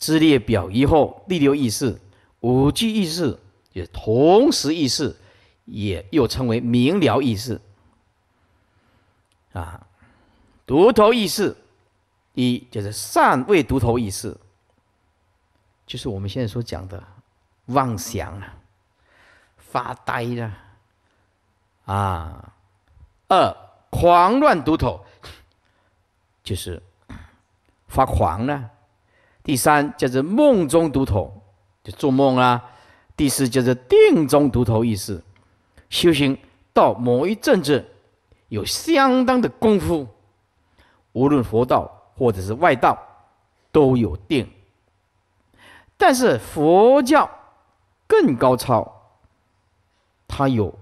知列表以后，第六意识、五俱意识也同时意识，也又称为明了意识。啊，独头意识一就是尚未独头意识，就是我们现在所讲的妄想啊、发呆了。啊，二狂乱独头，就是发狂了。第三就是梦中独头，就做梦啊。第四就是定中独头意识，修行到某一阵子，有相当的功夫，无论佛道或者是外道都有定。但是佛教更高超，它有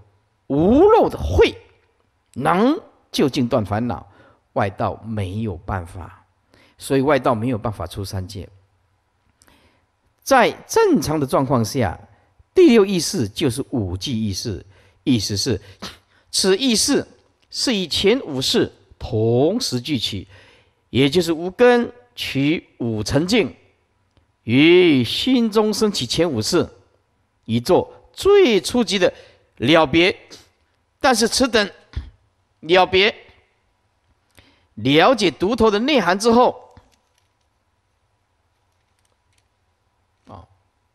无漏的慧，能就近断烦恼，外道没有办法，所以外道没有办法出三界。在正常的状况下，第六意识就是五俱意识，意思是此意识是以前五世同时具起，也就是无根取五成境，于心中升起前五世，以作最初级的了别。但是此等了别了解独头的内涵之后，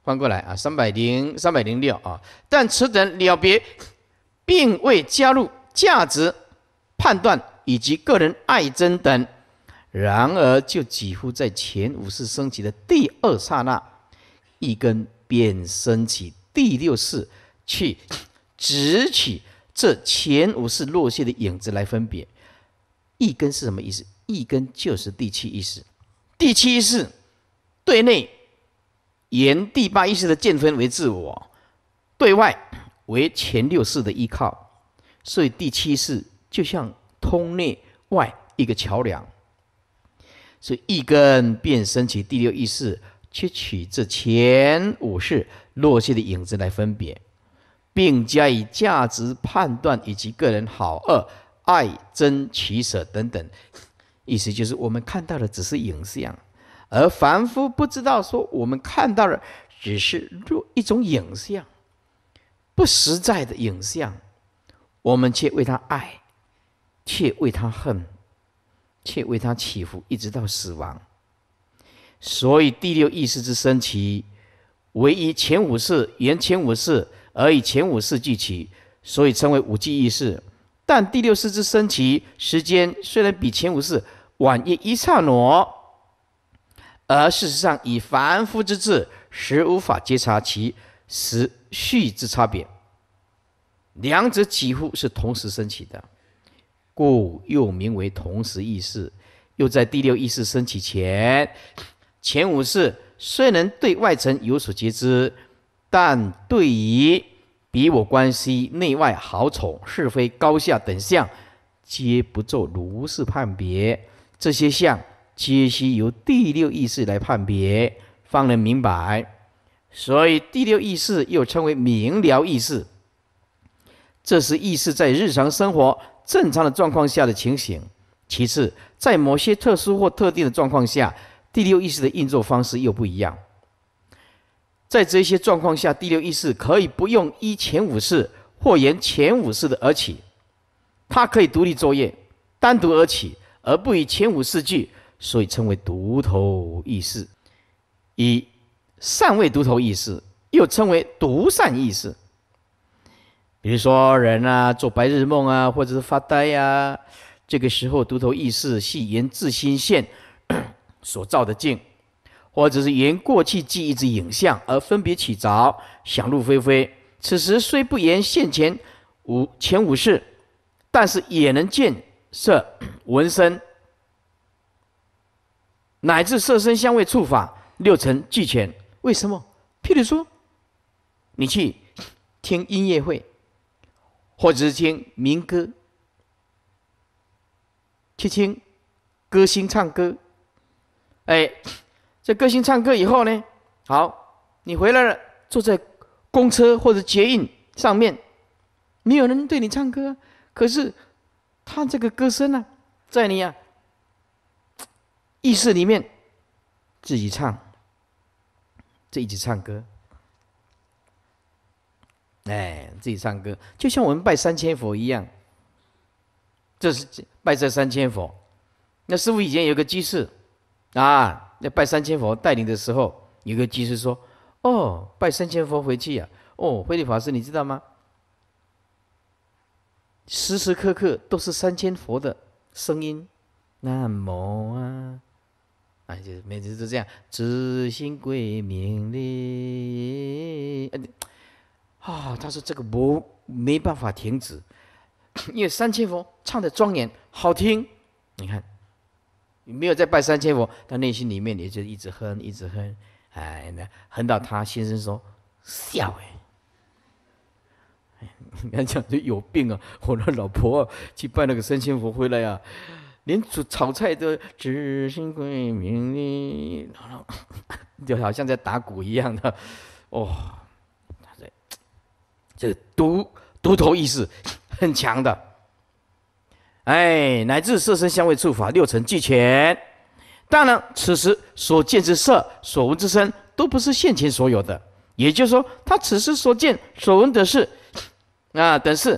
翻过来啊，三百零三百零六啊，但此等了别，并未加入价值判断以及个人爱憎等。然而，就几乎在前五次升起的第二刹那，一根便升起第六次，去直取这前五次落下的影子来分别。一根是什么意思？一根就是第七意识。第七意识对内。原第八意识的见分为自我，对外为前六式的依靠，所以第七式就像通内外一个桥梁，所以一根便升起第六意识，去取这前五式落下的影子来分别，并加以价值判断以及个人好恶、爱憎取舍等等。意思就是我们看到的只是影像。而凡夫不知道，说我们看到的只是若一种影像，不实在的影像，我们却为他爱，却为他恨，却为他祈福，一直到死亡。所以第六意识之升起，为以前五世原前五世而以前五世计起，所以称为五计意识。但第六世之升起时间，虽然比前五世晚一一刹那。而事实上，以凡夫之智，实无法觉察其时序之差别。两者几乎是同时升起的，故又名为同时意识。又在第六意识升起前，前五识虽然对外层有所觉知，但对于彼我关系、内外好丑、是非高下等相，皆不做如是判别。这些相。皆需由第六意识来判别，方能明白。所以，第六意识又称为明了意识。这是意识在日常生活正常的状况下的情形。其次，在某些特殊或特定的状况下，第六意识的运作方式又不一样。在这些状况下，第六意识可以不用依前五识或沿前五识的而起，它可以独立作业，单独而起，而不以前五识俱。所以称为独头意识。一善位独头意识，又称为独善意识。比如说人啊，做白日梦啊，或者是发呆呀，这个时候独头意识系沿自心线 所造的镜，或者是沿过去记忆之影像而分别起着，想入非非。此时虽不言现前五前五事，但是也能见色闻声。乃至色身香味触法六层俱全，为什么？譬如说，你去听音乐会，或者是听民歌，去听歌星唱歌。哎，这歌星唱歌以后呢，好，你回来了，坐在公车或者捷运上面，没有人对你唱歌，可是他这个歌声呢，在你啊。意识里面，自己唱，自己唱歌，哎，自己唱歌，就像我们拜三千佛一样。这是拜这三千佛。那师傅以前有个居士啊，那拜三千佛，带领的时候，有个居士说：“哦，拜三千佛回去呀。”哦，慧律法师，你知道吗？时时刻刻都是三千佛的声音，那么啊。啊，就每次都这样，执心归名利。啊，他说这个不没办法停止，因为三千佛唱的庄严好听，你看，没有在拜三千佛，他内心里面也就一直哼，一直哼，哎，那哼到他先生说笑哎，你家讲就有病啊！我的老婆去拜那个三千佛回来呀。连炒炒菜都只心鬼命你然后 就好像在打鼓一样的，哦，这这独独头意识很强的，哎，乃至色身香味触法六尘俱全。当然，此时所见之色、所闻之声都不是现前所有的，也就是说，他此时所见所闻的是啊，等是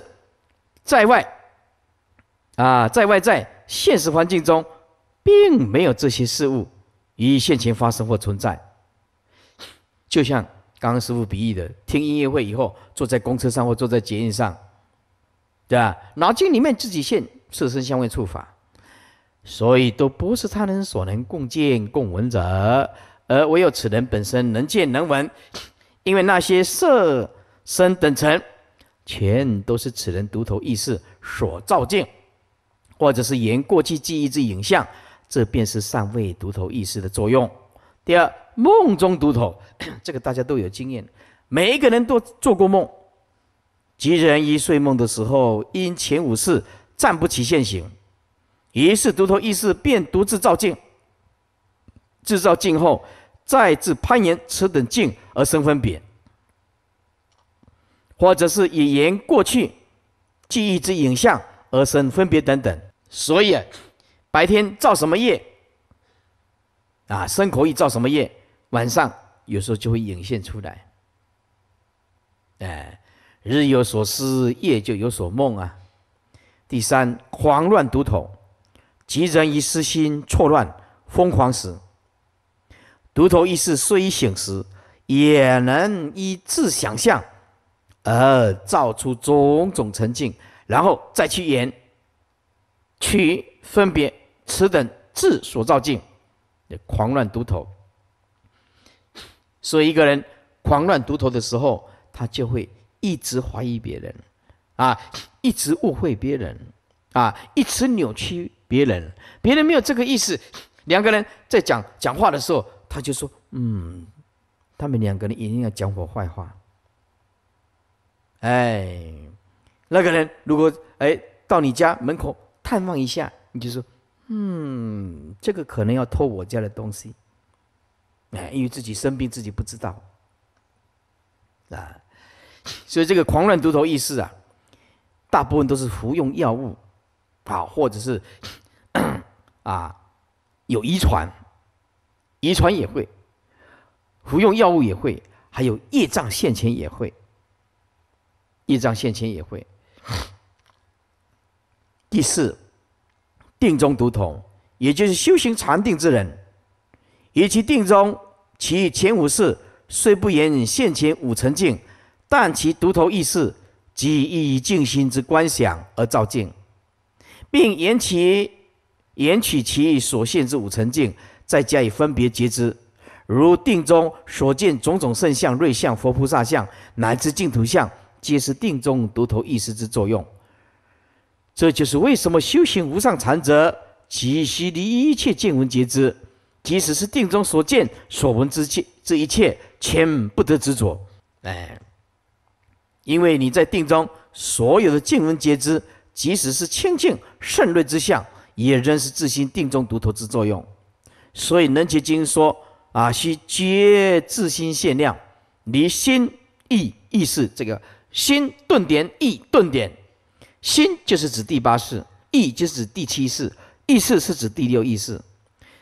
在外啊，在外在。现实环境中，并没有这些事物与现前发生或存在。就像刚刚师傅比喻的，听音乐会以后，坐在公车上或坐在捷运上，对吧？脑筋里面自己现色身相位触法，所以都不是他人所能共见共闻者，而唯有此人本身能见能闻。因为那些色身等尘，全都是此人独头意识所造尽。或者是沿过去记忆之影像，这便是上位独头意识的作用。第二，梦中独头，这个大家都有经验，每一个人都做过梦。即人一睡梦的时候，因前五事暂不起现行，于是独头意识便独自造境，制造境后，再自攀岩此等境而生分别，或者是以沿过去记忆之影像而生分别等等。所以啊，白天造什么业，啊，生可以造什么业，晚上有时候就会涌现出来。哎，日有所思，夜就有所梦啊。第三，狂乱独头，即人一私心错乱、疯狂时，独头意识虽醒时，也能依自想象而造出种种沉静，然后再去演。取分别此等智所造境，狂乱独头。所以一个人狂乱独头的时候，他就会一直怀疑别人，啊，一直误会别人，啊，一直扭曲别人。别人没有这个意思，两个人在讲讲话的时候，他就说：“嗯，他们两个人一定要讲我坏话。”哎，那个人如果哎到你家门口。探望一下，你就说，嗯，这个可能要偷我家的东西，哎，因为自己生病自己不知道，啊，所以这个狂乱独头意识啊，大部分都是服用药物，啊，或者是，啊，有遗传，遗传也会，服用药物也会，还有业障现前也会，业障现前也会。第四，定中独头，也就是修行禅定之人，以其定中其前五事虽不言现前五成境，但其独头意识即以于静心之观想而照镜，并言其言取其所现之五成境，再加以分别截知。如定中所见种种圣像、瑞像、佛菩萨像乃至净土像，皆是定中独头意识之作用。这就是为什么修行无上禅者，即须离一切见闻皆知，即使是定中所见所闻之切，这一切千不得执着。哎，因为你在定中所有的见闻皆知，即使是清净胜劣之相，也仍是自心定中独头之作用。所以能解经说啊，须皆自心现量，离心意意识这个心顿点，意顿点。心就是指第八世，意就是指第七世，意识是指第六意识，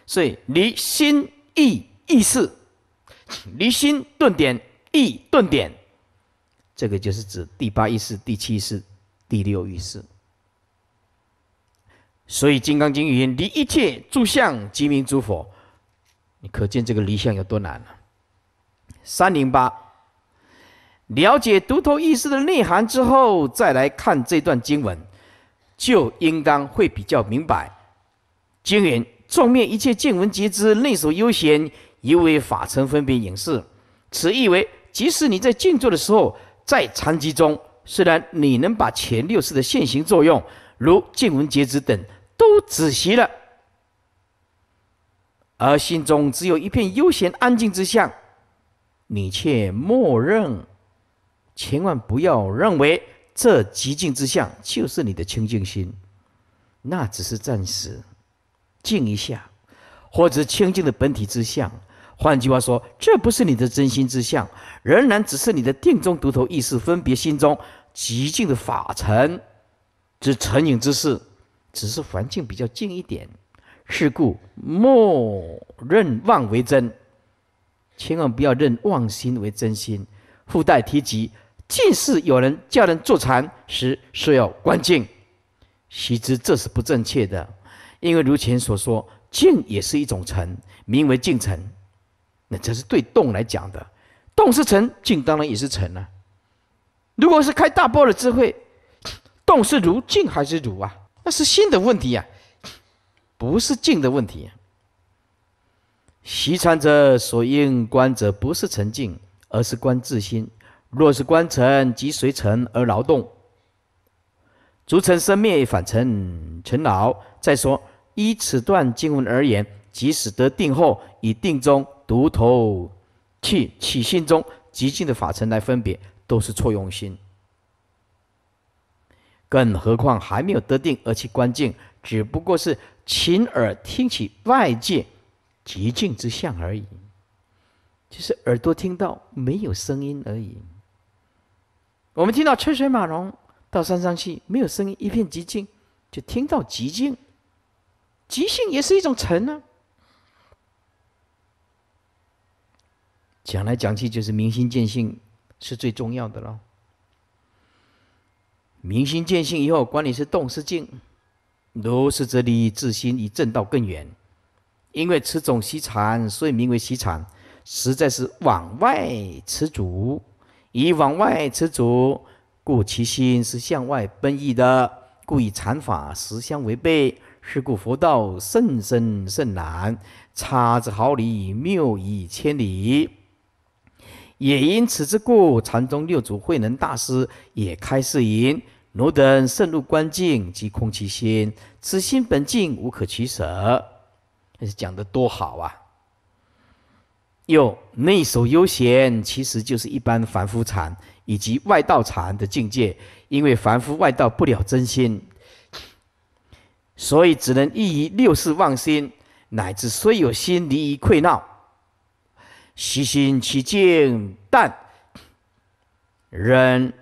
所以离心意意识，离心顿点，意顿点，这个就是指第八意识、第七意识、第六意识。所以《金刚经》云：“离一切诸相即名诸佛。”你可见这个离相有多难了。三零八。了解独头意识的内涵之后，再来看这段经文，就应当会比较明白。经云：“状面一切见闻皆知，内守悠闲，以为法尘分别影事。”此意为：即使你在静坐的时候，在禅机中，虽然你能把前六识的现行作用，如见闻皆知等，都仔细了，而心中只有一片悠闲安静之相，你却默认。千万不要认为这极静之相就是你的清净心，那只是暂时静一下，或者清净的本体之相。换句话说，这不是你的真心之相，仍然只是你的定中独头意识分别心中极静的法尘之成影之事，只是环境比较静一点。是故莫认妄为真，千万不要认妄心为真心。附带提及。见是有人叫人坐禅时说要观静，须知这是不正确的，因为如前所说，静也是一种尘，名为静尘。那这是对动来讲的，动是尘，静当然也是尘了。如果是开大波的智慧，动是如静还是如啊？那是心的问题呀，不是静的问题。习禅者所应观者不是沉静，而是观自心。若是观尘，即随尘而劳动，逐尘生灭，反尘尘劳。再说依此段经文而言，即使得定后，以定中、独头、气、起信中极静的法尘来分别，都是错用心。更何况还没有得定，而去观静，只不过是亲耳听取外界极静之相而已，就是耳朵听到没有声音而已。我们听到车水马龙，到山上去没有声音，一片寂静，就听到寂静，寂静也是一种沉啊。讲来讲去就是明心见性是最重要的喽。明心见性以后，管你是动是静，都是则离自心，离正道更远。因为持种息禅，所以名为息禅，实在是往外持足。以往外持足，故其心是向外奔逸的，故以禅法实相违背。是故佛道甚深甚难，差之毫厘，谬以千里。也因此之故，禅宗六祖慧能大师也开示云：“汝等慎入观境，即空其心。此心本净，无可取舍。”讲得多好啊！又内守悠闲，其实就是一般凡夫禅以及外道禅的境界。因为凡夫外道不了真心，所以只能意于六事妄心，乃至虽有心离于愧闹，虚心其境，但仍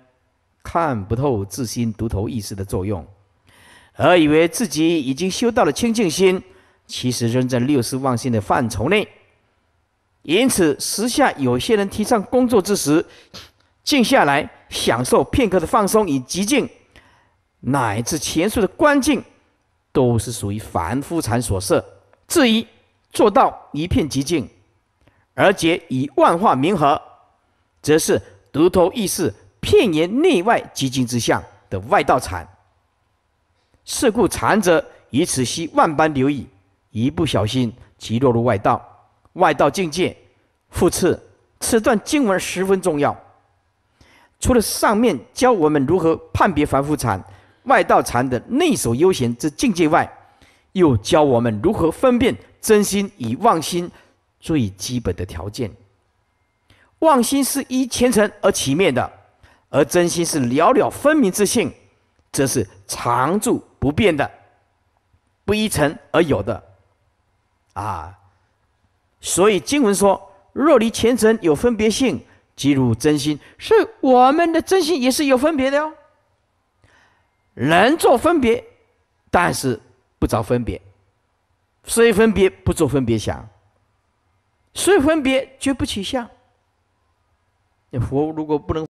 看不透自心独头意识的作用，而以为自己已经修到了清净心，其实仍在六事妄心的范畴内。因此，时下有些人提倡工作之时静下来，享受片刻的放松与寂静，乃至前述的观境，都是属于凡夫禅所设。至于做到一片寂静，而且以万化冥合，则是独头意识片言内外极静之相的外道禅。是故，禅者以此须万般留意，一不小心即落入外道。外道境界复次，此段经文十分重要。除了上面教我们如何判别凡夫禅、外道禅的内守悠闲之境界外，又教我们如何分辨真心与妄心最基本的条件。妄心是依前尘而起灭的，而真心是了了分明之性，则是常住不变的，不依尘而有的。啊！所以经文说：“若离前尘有分别性，即如真心。”是我们的真心也是有分别的哦。能做分别，但是不着分别；虽分别，不做分别想；虽分别，绝不取相。那佛如果不能。